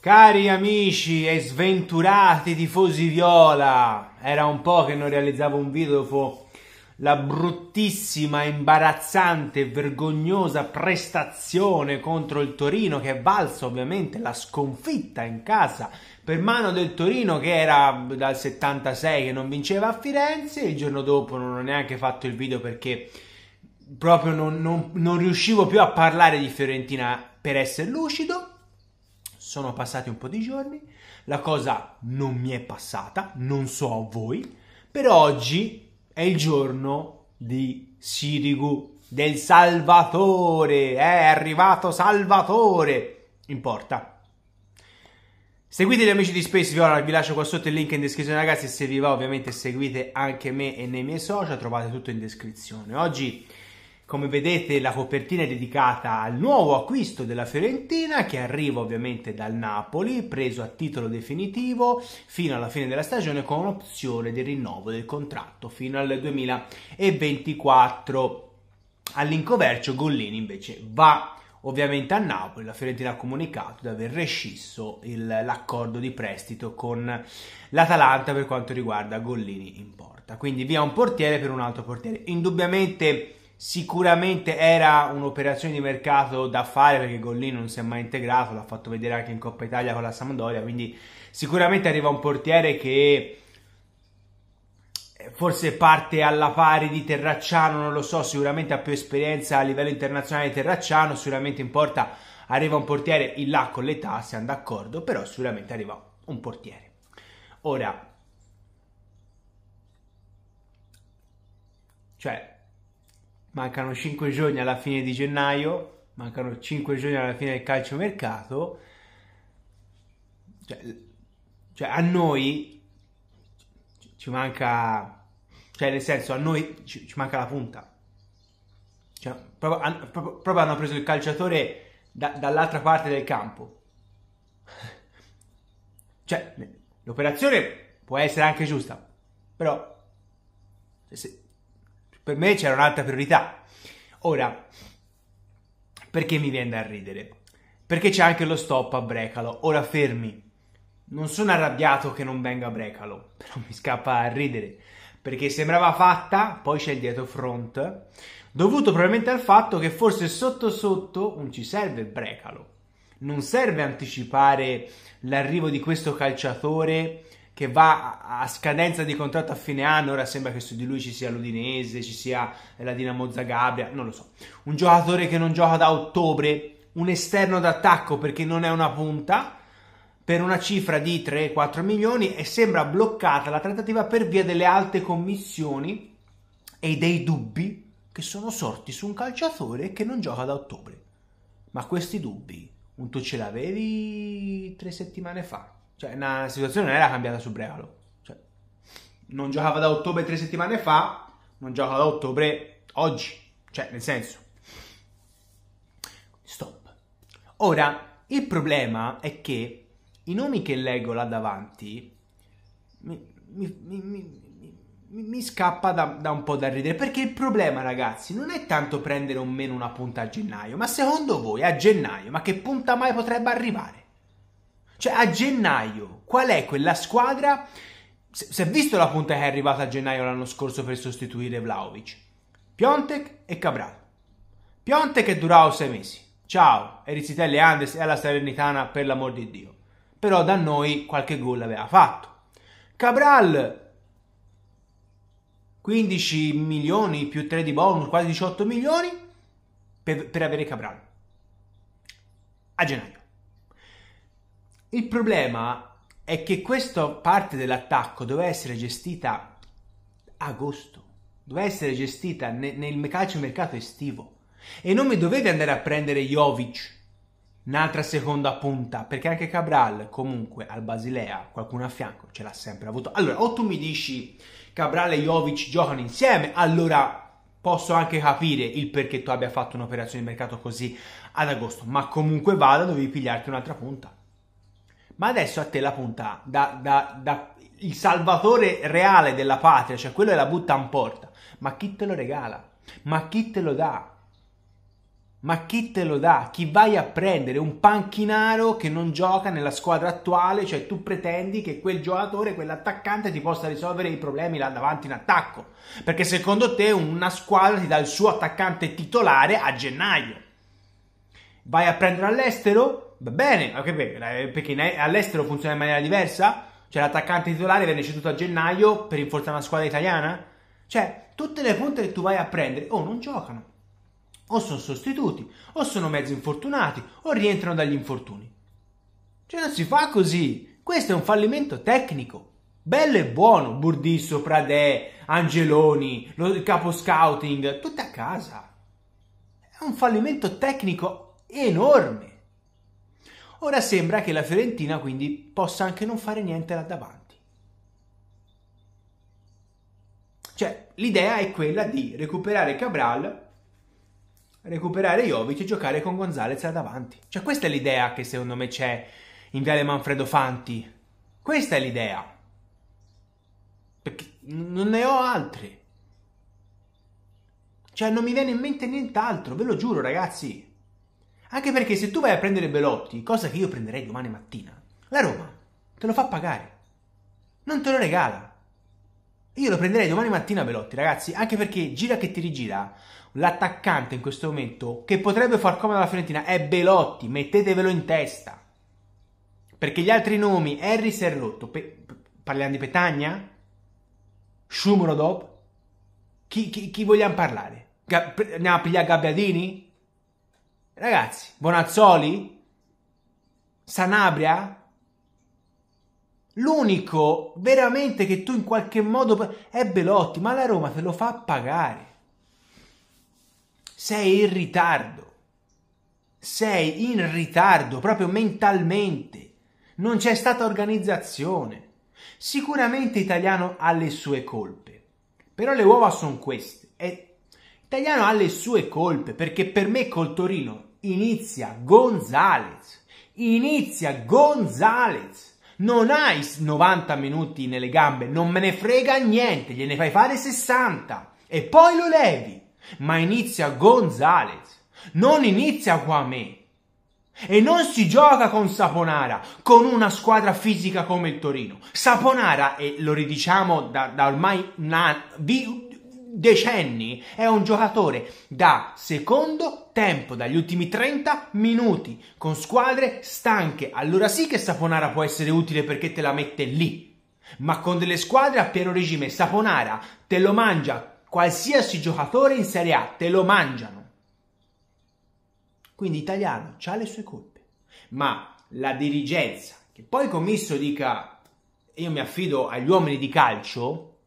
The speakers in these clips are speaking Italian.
Cari amici e sventurati tifosi viola, era un po' che non realizzavo un video dopo la bruttissima, imbarazzante, vergognosa prestazione contro il Torino che è valsa ovviamente la sconfitta in casa per mano del Torino che era dal 76 che non vinceva a Firenze, il giorno dopo non ho neanche fatto il video perché proprio non, non, non riuscivo più a parlare di Fiorentina per essere lucido sono passati un po' di giorni, la cosa non mi è passata, non so a voi, però oggi è il giorno di Sirigu, del Salvatore, è arrivato Salvatore, importa. Seguite gli amici di Space Viola, vi lascio qua sotto il link in descrizione ragazzi, se vi va ovviamente seguite anche me e nei miei social, trovate tutto in descrizione. Oggi come vedete la copertina è dedicata al nuovo acquisto della Fiorentina che arriva ovviamente dal Napoli, preso a titolo definitivo fino alla fine della stagione con opzione di rinnovo del contratto fino al 2024. All'incovercio Gollini invece va ovviamente a Napoli. La Fiorentina ha comunicato di aver rescisso l'accordo di prestito con l'Atalanta per quanto riguarda Gollini in porta. Quindi via un portiere per un altro portiere. Indubbiamente Sicuramente era un'operazione di mercato da fare perché Gollini non si è mai integrato, l'ha fatto vedere anche in Coppa Italia con la Sampdoria, quindi sicuramente arriva un portiere che eh, forse parte alla pari di Terracciano, non lo so, sicuramente ha più esperienza a livello internazionale di Terracciano, sicuramente in porta arriva un portiere in là con l'età, siamo d'accordo, però sicuramente arriva un portiere. Ora, cioè, mancano 5 giorni alla fine di gennaio, mancano 5 giorni alla fine del calciomercato, cioè, cioè a noi ci manca, cioè nel senso a noi ci, ci manca la punta, cioè, proprio, hanno, proprio, proprio hanno preso il calciatore da, dall'altra parte del campo, cioè l'operazione può essere anche giusta, però per me c'era un'altra priorità. Ora, perché mi viene da ridere? Perché c'è anche lo stop a Brecalo. Ora fermi. Non sono arrabbiato che non venga a Brecalo, però mi scappa a ridere. Perché sembrava fatta, poi c'è il dietro front, dovuto probabilmente al fatto che forse sotto sotto non ci serve il Brecalo. Non serve anticipare l'arrivo di questo calciatore che va a scadenza di contratto a fine anno, ora sembra che su di lui ci sia l'Udinese, ci sia la Dinamo Zagabria, non lo so. Un giocatore che non gioca da ottobre, un esterno d'attacco perché non è una punta, per una cifra di 3-4 milioni e sembra bloccata la trattativa per via delle alte commissioni e dei dubbi che sono sorti su un calciatore che non gioca da ottobre. Ma questi dubbi, un tu ce l'avevi tre settimane fa? Cioè, la situazione non era cambiata su Brealo. Cioè, non giocava da ottobre tre settimane fa, non gioca da ottobre oggi. Cioè, nel senso... Stop. Ora, il problema è che i nomi che leggo là davanti mi, mi, mi, mi scappa da, da, un po' da ridere perché il problema ragazzi non è tanto prendere o meno una punta a gennaio ma secondo voi a gennaio ma che punta mai potrebbe arrivare? Cioè a gennaio, qual è quella squadra? Si è visto la punta che è arrivata a gennaio l'anno scorso per sostituire Vlaovic. Piontek e Cabral. Piontek è durato sei mesi. Ciao, Erizitelli Andes e alla Salernitana per l'amor di Dio. Però da noi qualche gol aveva fatto. Cabral 15 milioni più 3 di bonus, quasi 18 milioni per, per avere Cabral a gennaio. Il problema è che questa parte dell'attacco doveva essere gestita a agosto, doveva essere gestita nel, nel calcio mercato estivo e non mi dovete andare a prendere Jovic, un'altra seconda punta, perché anche Cabral comunque al Basilea qualcuno a fianco ce l'ha sempre avuto. Allora, o tu mi dici Cabral e Jovic giocano insieme, allora posso anche capire il perché tu abbia fatto un'operazione di mercato così ad agosto, ma comunque vada dovevi pigliarti un'altra punta. Ma adesso a te la punta da, da, da il salvatore reale della patria, cioè quello è la butta in porta. Ma chi te lo regala? Ma chi te lo dà? Ma chi te lo dà? Chi vai a prendere? Un panchinaro che non gioca nella squadra attuale, cioè tu pretendi che quel giocatore, quell'attaccante ti possa risolvere i problemi là davanti in attacco. Perché secondo te una squadra ti dà il suo attaccante titolare a gennaio. Vai a prendere all'estero? Va bene, okay, perché all'estero funziona in maniera diversa? Cioè l'attaccante titolare viene ceduto a gennaio per rinforzare una squadra italiana? Cioè, tutte le punte che tu vai a prendere o non giocano, o sono sostituti, o sono mezzo infortunati, o rientrano dagli infortuni. Cioè non si fa così. Questo è un fallimento tecnico. Bello e buono, Burdisso, Pradè, Angeloni, lo, il capo scouting, tutte a casa. È un fallimento tecnico enorme. Ora sembra che la Fiorentina quindi possa anche non fare niente là davanti. Cioè, l'idea è quella di recuperare Cabral, recuperare Jovic e giocare con Gonzalez là davanti. Cioè, questa è l'idea che secondo me c'è in Viale Manfredo Fanti. Questa è l'idea. Perché non ne ho altre. Cioè, non mi viene in mente nient'altro, ve lo giuro, ragazzi. Anche perché se tu vai a prendere Belotti, cosa che io prenderei domani mattina, la Roma te lo fa pagare. Non te lo regala. Io lo prenderei domani mattina Belotti, ragazzi, anche perché gira che ti rigira, l'attaccante in questo momento che potrebbe far comodo alla Fiorentina è Belotti, mettetevelo in testa. Perché gli altri nomi, Harry si è Rotto, pe- parliamo di Petagna, Shumrodov, chi, chi, chi vogliamo parlare? Gab- andiamo a pigliare Gabbiadini? Ragazzi, Bonazzoli? Sanabria? L'unico veramente che tu in qualche modo è Belotti, ma la Roma te lo fa pagare. Sei in ritardo. Sei in ritardo proprio mentalmente. Non c'è stata organizzazione. Sicuramente Italiano ha le sue colpe, però le uova sono queste. E Italiano ha le sue colpe perché per me col Torino Inizia Gonzalez. Inizia Gonzalez. Non hai 90 minuti nelle gambe, non me ne frega niente, gliene fai fare 60 e poi lo levi. Ma inizia Gonzalez, non inizia Guamè. E non si gioca con Saponara, con una squadra fisica come il Torino. Saponara, e lo ridiciamo da, da ormai una, di, decenni è un giocatore da secondo tempo, dagli ultimi 30 minuti, con squadre stanche. Allora sì che Saponara può essere utile perché te la mette lì. Ma con delle squadre a pieno regime, Saponara te lo mangia. Qualsiasi giocatore in Serie A te lo mangiano. Quindi Italiano ha le sue colpe. Ma la dirigenza, che poi il commisso dica io mi affido agli uomini di calcio,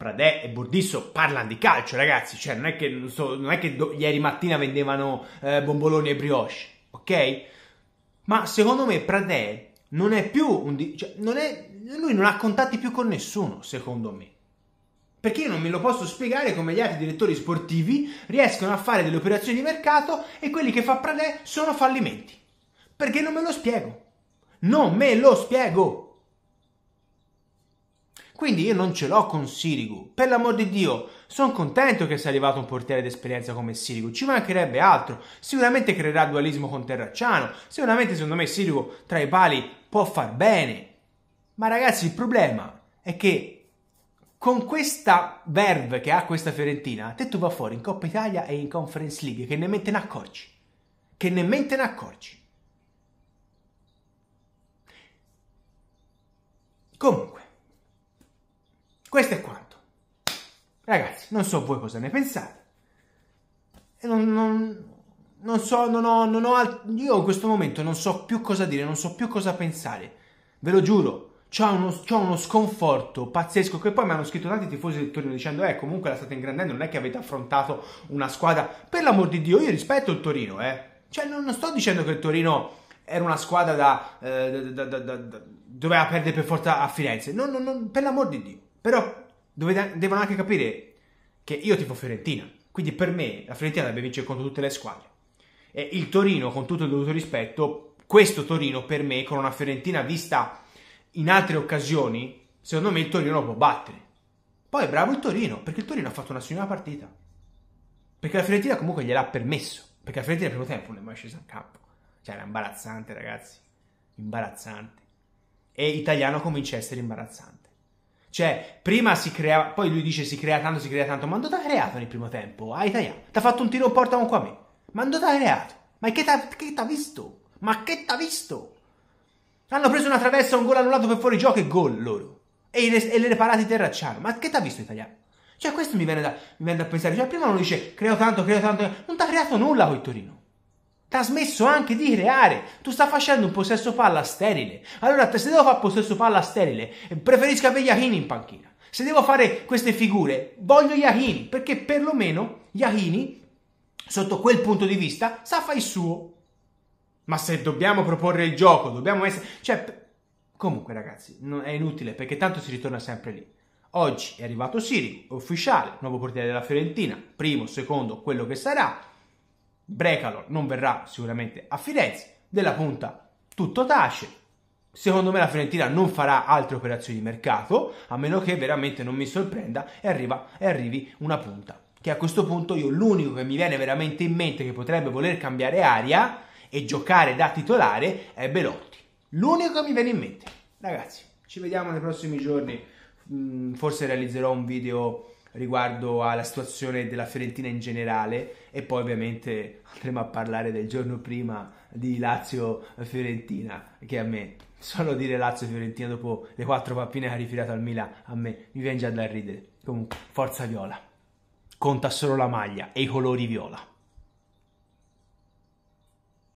Pradè e Burdisso parlano di calcio, ragazzi. Cioè, non è che, non so, non è che do, ieri mattina vendevano eh, bomboloni e brioche, ok? Ma secondo me Pradè non è più un... Di- cioè, non è, lui non ha contatti più con nessuno, secondo me. Perché io non me lo posso spiegare come gli altri direttori sportivi riescono a fare delle operazioni di mercato e quelli che fa Pradè sono fallimenti. Perché non me lo spiego. Non me lo spiego. Quindi io non ce l'ho con Sirigu. Per l'amor di Dio, sono contento che sia arrivato un portiere d'esperienza come Sirigu. Ci mancherebbe altro. Sicuramente creerà dualismo con Terracciano. Sicuramente, secondo me, Sirigu tra i pali può far bene. Ma ragazzi, il problema è che con questa verve che ha questa Fiorentina, te tu va fuori in Coppa Italia e in Conference League che nemmeno te ne accorgi. Che nemmeno te ne accorgi. Comunque. Questo è quanto. Ragazzi, non so voi cosa ne pensate. E non, non, non so, non ho, non ho, io in questo momento non so più cosa dire, non so più cosa pensare. Ve lo giuro, c'ho uno, c'ho uno sconforto pazzesco che poi mi hanno scritto tanti tifosi del Torino dicendo eh comunque la state ingrandendo, non è che avete affrontato una squadra, per l'amor di Dio io rispetto il Torino eh, cioè non, non sto dicendo che il Torino era una squadra da, eh, da, da, da doveva perdere per forza a Firenze, no, no, no, per l'amor di Dio, però dovete, devono anche capire che io tipo Fiorentina, quindi per me la Fiorentina deve vincere contro tutte le squadre. E il Torino, con tutto il dovuto rispetto, questo Torino per me, con una Fiorentina vista in altre occasioni, secondo me il Torino lo può battere. Poi bravo il Torino, perché il Torino ha fatto una signora partita. Perché la Fiorentina comunque gliel'ha permesso. Perché la Fiorentina nel primo tempo non è mai scesa in campo. Cioè era imbarazzante ragazzi, imbarazzante. E italiano comincia a essere imbarazzante. Cioè, prima si creava, poi lui dice si crea tanto, si crea tanto, ma dove t'ha creato nel primo tempo, Ah, italiano, ti ha fatto un tiro in porta con qua a me, ma dove t'ha creato, ma che t'ha, che visto? Ma che t'ha visto? Hanno preso una traversa, un gol annullato per fuori gioco e gol loro. E, le, e le reparate Terracciano, ma che t'ha visto italiano? Cioè, questo mi viene da, mi viene da pensare, cioè prima uno dice creo tanto, creo tanto, non ti ha creato nulla con Torino ti ha smesso anche di creare. Tu stai facendo un possesso palla sterile. Allora, se devo fare possesso palla sterile, preferisco avere Yahini in panchina. Se devo fare queste figure, voglio Yahini, perché perlomeno Yahini, sotto quel punto di vista, sa fare il suo. Ma se dobbiamo proporre il gioco, dobbiamo essere... Cioè, comunque ragazzi, è inutile, perché tanto si ritorna sempre lì. Oggi è arrivato Siri, ufficiale, nuovo portiere della Fiorentina, primo, secondo, quello che sarà Brecalo non verrà sicuramente a Firenze, della punta tutto tace. Secondo me la Fiorentina non farà altre operazioni di mercato, a meno che veramente non mi sorprenda e, arriva, e arrivi una punta. Che a questo punto io l'unico che mi viene veramente in mente che potrebbe voler cambiare aria e giocare da titolare è Belotti. L'unico che mi viene in mente. Ragazzi, ci vediamo nei prossimi giorni. Mm, forse realizzerò un video riguardo alla situazione della Fiorentina in generale e poi ovviamente andremo a parlare del giorno prima di Lazio-Fiorentina che a me, solo dire Lazio-Fiorentina dopo le quattro pappine che ha rifilato al Milan, a me mi viene già da ridere. Comunque, forza viola, conta solo la maglia e i colori viola.